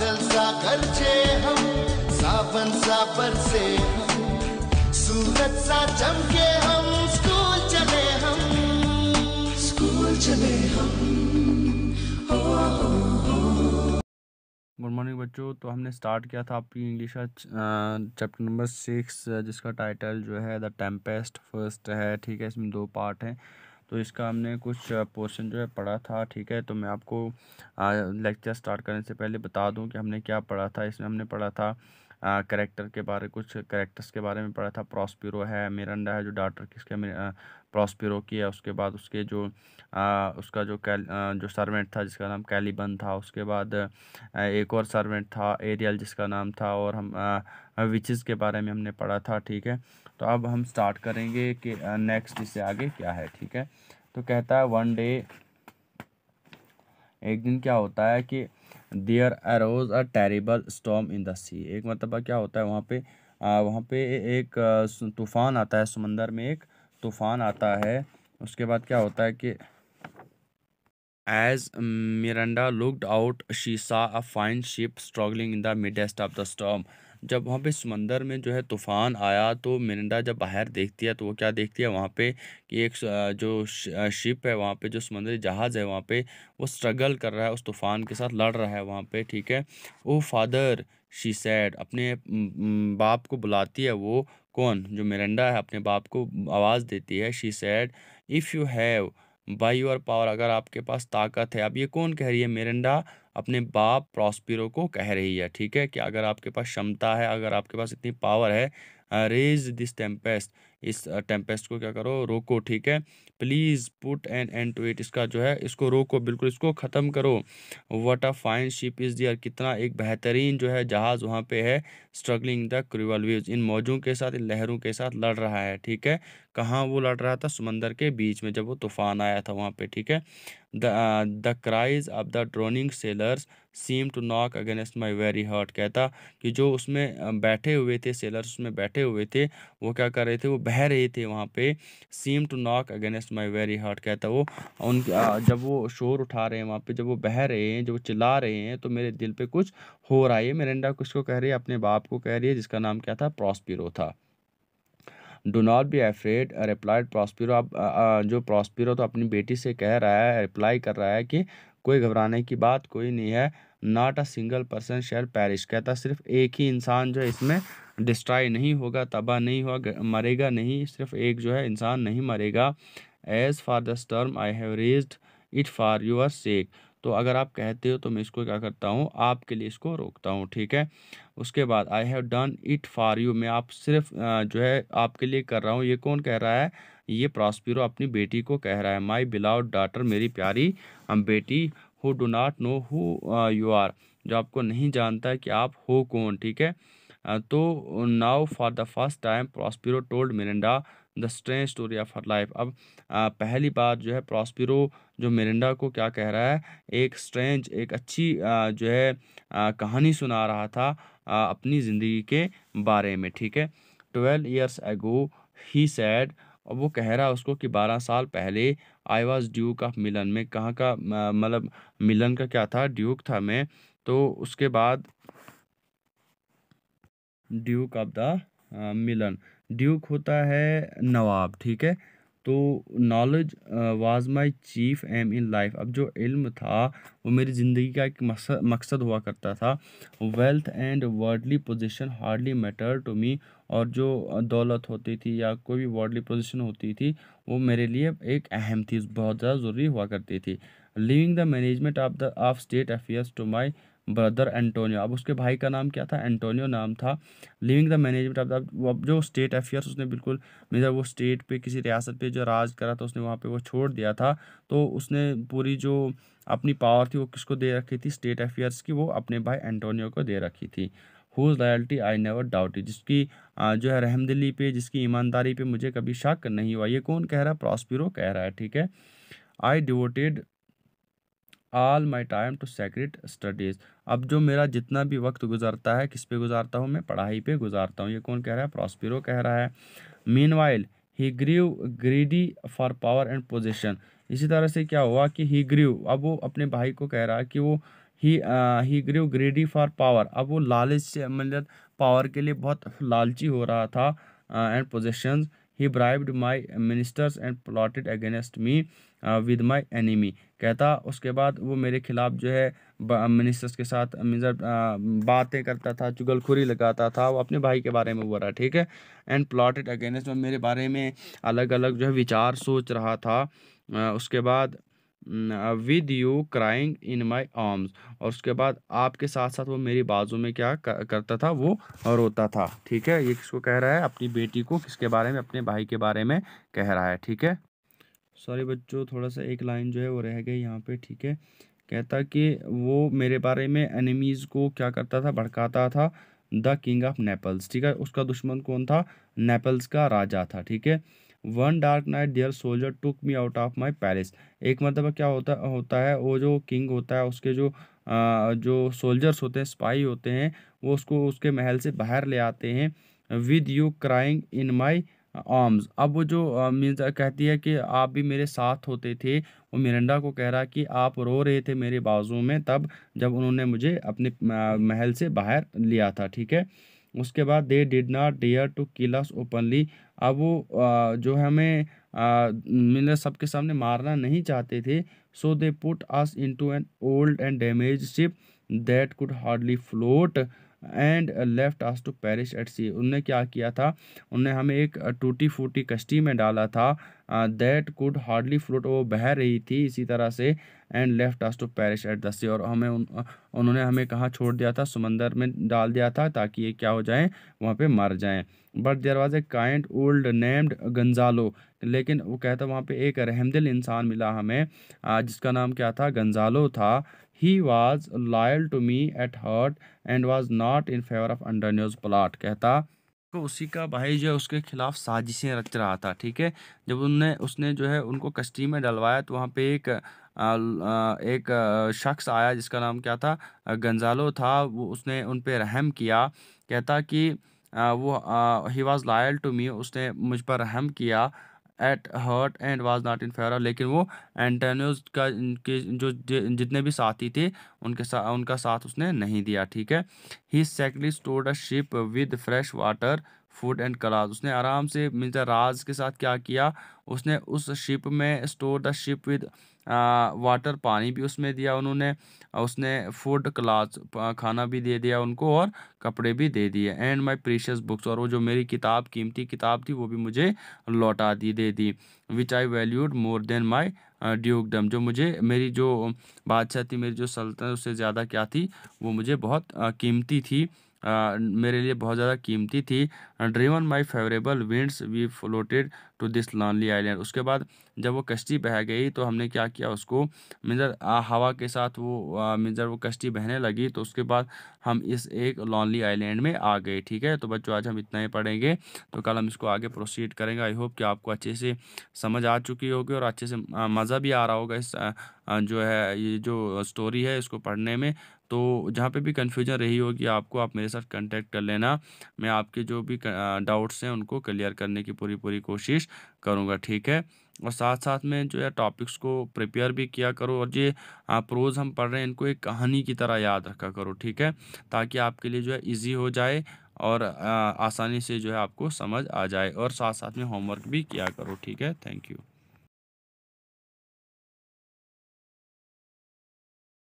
बादल सा गरजे हम सावन सा बरसे हम सूरज सा चमके हम स्कूल चले हम स्कूल चले हम गुड मॉर्निंग बच्चों तो हमने स्टार्ट किया था आपकी इंग्लिश का चैप्टर नंबर सिक्स जिसका टाइटल जो है द टेम्पेस्ट फर्स्ट है ठीक है इसमें दो पार्ट हैं तो इसका हमने कुछ पोर्शन जो है पढ़ा था ठीक है तो मैं आपको लेक्चर स्टार्ट करने से पहले बता दूं कि हमने क्या पढ़ा था इसमें हमने पढ़ा था करेक्टर के बारे कुछ करेक्टर्स के बारे में पढ़ा था प्रॉस्पिरो है मिरंडा है जो डॉक्टर किसके प्रॉस्पिरो की है उसके बाद उसके जो आ, उसका जो कैल जो सर्वेंट था जिसका नाम कैलिबन था उसके बाद एक और सर्वेंट था एरियल जिसका नाम था और हम विचिस के बारे में हमने पढ़ा था ठीक है तो अब हम स्टार्ट करेंगे कि नेक्स्ट इससे आगे क्या है ठीक है तो कहता है वन डे एक दिन क्या होता है कि there arose a terrible storm in the sea एक मतलब क्या होता है वहाँ पे आ, वहाँ पे एक तूफ़ान आता है समंदर में एक तूफ़ान आता है उसके बाद क्या होता है कि as Miranda looked out she saw a fine ship struggling in the midst of the storm जब वहाँ पे समंदर में जो है तूफ़ान आया तो मिरिंडा जब बाहर देखती है तो वो क्या देखती है वहाँ पे कि एक जो शिप है वहाँ पे जो समंदरी जहाज़ है वहाँ पे वो स्ट्रगल कर रहा है उस तूफ़ान के साथ लड़ रहा है वहाँ पे ठीक है ओ फादर शी सैड अपने बाप को बुलाती है वो कौन जो मिरिंडा है अपने बाप को आवाज़ देती है she said if you have by your power अगर आपके पास ताकत है अब ये कौन कह रही है मिरिंडा अपने बाप प्रॉस्पिरो को कह रही है ठीक है कि अगर आपके पास क्षमता है अगर आपके पास इतनी पावर है रेज दिस टेम्पेस्ट इस टेम्पेस्ट को क्या करो रोको ठीक है please put an end to it इसका जो है इसको रोको बिल्कुल इसको ख़त्म करो what a fine ship is there कितना एक बेहतरीन जो है जहाज़ वहाँ पे है स्ट्रगलिंग द क्रिवल इन मौजों के साथ इन लहरों के साथ लड़ रहा है ठीक है कहाँ वो लड़ रहा था समंदर के बीच में जब वो तूफान आया था वहाँ पे ठीक है the cries of the drowning sailors seem to knock against my very heart कहता कि जो उसमें बैठे हुए थे सेलर्स उसमें बैठे हुए थे वो क्या कर रहे थे वो बह रहे थे वहाँ पे seem to knock against my very heart कहता वो उन जब वो शोर उठा रहे हैं वहाँ पे जब वो बह रहे हैं जब वो चिल्ला रहे हैं तो मेरे दिल पे कुछ हो रहा है मेरेंडा को कह रही है अपने बाप को कह रही है जिसका नाम क्या था प्रॉस्पिरो था do not be afraid replied Prospero अब जो प्रॉस्पिरो तो अपनी बेटी से कह रहा है रिप्लाई कर रहा है कि कोई घबराने की बात कोई नहीं है not a single person shall perish कहता सिर्फ एक ही इंसान जो है इसमें डिस्ट्रॉय नहीं होगा तबाह नहीं होगा मरेगा नहीं सिर्फ एक जो है इंसान नहीं मरेगा as for the storm I have raised it for your sake तो अगर आप कहते हो तो मैं इसको क्या करता हूँ आपके लिए इसको रोकता हूँ ठीक है उसके बाद I have done it for you मैं आप सिर्फ जो है आपके लिए कर रहा हूँ ये कौन कह रहा है ये प्रॉस्पिरो अपनी बेटी को कह रहा है माई बिलाउड डाटर मेरी प्यारी बेटी who do not know who you are जो आपको नहीं जानता है कि आप हो कौन ठीक है तो now for the first time Prospero told Miranda the strange story of her life अब आ, पहली बार जो है प्रॉस्पिरो जो मिरिंडा को क्या कह रहा है एक स्ट्रेंज एक अच्छी आ, जो है आ, कहानी सुना रहा था आ, अपनी ज़िंदगी के बारे में ठीक है ट्वेल्व ईयर्स एगो ही सैड और वो कह रहा है उसको कि बारह साल पहले I was duke of Milan में कहाँ का मतलब मिलन का क्या था ड्यूक था मैं तो उसके बाद duke of the Milan duke होता है नवाब ठीक है तो knowledge was my chief aim in life अब जो इल्म था वो मेरी ज़िंदगी का एक मकसद हुआ करता था wealth and worldly position hardly matter to me और जो दौलत होती थी या कोई भी वर्डली पोजीशन होती थी वो मेरे लिए एक अहम थी बहुत ज़्यादा ज़रूरी हुआ करती थी leaving the management of the of state affairs to my brother Antonio अब उसके भाई का नाम क्या था एंटोनियो नाम था लिविंग द मैनेजमेंट ऑफ अब जो स्टेट अफेयर्स उसने बिल्कुल मतलब वो स्टेट पे किसी रियासत पे जो राज करा था उसने वहाँ पे वो छोड़ दिया था तो उसने पूरी जो अपनी पावर थी वो किसको दे रखी थी स्टेट अफेयर्स की वो अपने भाई एंटोनियो को दे रखी थी whose loyalty I never doubt जिसकी जो है रहमदिली पे जिसकी ईमानदारी पे मुझे कभी शक नहीं हुआ ये कौन कह रहा है प्रॉस्पिरो कह रहा है ठीक है I devoted all my time to secret studies अब जो मेरा जितना भी वक्त गुजारता है किस पे गुजारता हूँ मैं पढ़ाई पे गुजारता हूँ ये कौन कह रहा है प्रॉस्पिरो कह रहा है meanwhile he grew greedy for power and position इसी तरह से क्या हुआ कि ही ग्रीव अब वो अपने भाई को कह रहा है कि वो he he grew greedy for power अब वो लालच से मतलब पावर के लिए बहुत लालची हो रहा था and uh, position he bribed my ministers and plotted against me with my enemy कहता उसके बाद वो मेरे खिलाफ जो है मिनिस्टर्स के साथ बातें करता था चुगलखुरी लगाता था वो अपने भाई के बारे में बोल रहा ठीक है एंड प्लॉटेड अगेंस्ट मेरे बारे में अलग अलग जो है विचार सोच रहा था उसके बाद with you crying in my arms और उसके बाद आपके साथ साथ वो मेरी बाजू में क्या करता था वो रोता था ठीक है ये किसको कह रहा है अपनी बेटी को किसके बारे में अपने भाई के बारे में कह रहा है ठीक है सॉरी बच्चों थोड़ा सा एक लाइन जो है वो रह गई यहाँ पे ठीक है कहता कि वो मेरे बारे में एनिमीज़ को क्या करता था भड़काता था द किंग ऑफ नेपल्स ठीक है उसका दुश्मन कौन था नेपल्स का राजा था ठीक है one dark night their soldier took me out of my palace एक मतलब क्या होता होता है वो जो किंग होता है उसके जो आ, जो सोल्जर्स होते हैं स्पाई होते हैं वो उसको उसके महल से बाहर ले आते हैं with you crying in my arms अब वो जो मीन्स कहती है कि आप भी मेरे साथ होते थे वो मिरंडा को कह रहा कि आप रो रहे थे मेरे बाजू में तब जब उन्होंने मुझे अपने महल से बाहर लिया था ठीक है उसके बाद they did not dare to kill us openly अब वो जो हमें सब सबके सामने मारना नहीं चाहते थे so they put us into an old and damaged ship that could hardly float and left us to perish at sea उनने क्या किया था उनने हमें एक uh, टूटी फूटी कश्ती में डाला था दैट कुड हार्डली फ्लोट वो बह रही थी इसी तरह से and left us to perish at the sea और हमें उन, uh, उन्होंने हमें कहाँ छोड़ दिया था समंदर में डाल दिया था ताकि ये क्या हो जाए वहाँ पे मर जाए but there was a kind old named Gonzalo लेकिन वो कहता वहाँ पे एक रहमदिल इंसान मिला हमें uh, जिसका नाम क्या था गंजालो था he was loyal to me at heart and was not in favour of news plot कहता तो उसी का भाई जो है उसके खिलाफ साजिशें रच रहा था ठीक है जब उनने उसने जो है उनको कस्टी में डलवाया तो वहाँ पे एक आ, एक शख्स आया जिसका नाम क्या था गंजालो था वो उसने उन पर रहम किया कहता कि आ, वो he was loyal to me उसने मुझ पर रहम किया at heart and was not in favour लेकिन वो एंटोनियोज का के जो जितने भी साथी थे उनके साथ उनका साथ उसने नहीं दिया ठीक है he secretly stored a ship with fresh water food and clothes उसने आराम से मिर्जा राज के साथ क्या किया उसने उस शिप में store the ship with water पानी भी उसमें दिया उन्होंने उसने फूड क्लास खाना भी दे दिया उनको और कपड़े भी दे दिए एंड माई प्रीशियस बुक्स और वो जो मेरी किताब कीमती किताब थी वो भी मुझे लौटा दी दे दी विच आई वैल्यूड मोर देन माई ड्यूकडम जो मुझे मेरी जो बादशाह थी मेरी जो सल्तनत उससे ज़्यादा क्या थी वो मुझे बहुत कीमती थी मेरे लिए बहुत ज़्यादा कीमती थी driven my favourable winds we floated to this lonely island उसके बाद जब वो कश्ती बह गई तो हमने क्या किया उसको मिजर हवा के साथ वो मिजर वो कश्ती बहने लगी तो उसके बाद हम इस एक लॉनली आइलैंड में आ गए ठीक है तो बच्चों आज हम इतना ही पढ़ेंगे तो कल हम इसको आगे प्रोसीड करेंगे आई होप कि आपको अच्छे से समझ आ चुकी होगी और अच्छे से मज़ा भी आ रहा होगा इस जो है ये जो स्टोरी है इसको पढ़ने में तो जहाँ पे भी कन्फ्यूजन रही होगी आपको आप मेरे साथ कांटेक्ट कर लेना मैं आपके जो भी डाउट्स हैं उनको क्लियर करने की पूरी पूरी कोशिश करूँगा ठीक है और साथ साथ में जो है टॉपिक्स को प्रिपेयर भी किया करो और ये प्रोज हम पढ़ रहे हैं इनको एक कहानी की तरह याद रखा करो ठीक है ताकि आपके लिए जो है ईजी हो जाए और आसानी से जो है आपको समझ आ जाए और साथ साथ में होमवर्क भी किया करो ठीक है थैंक यू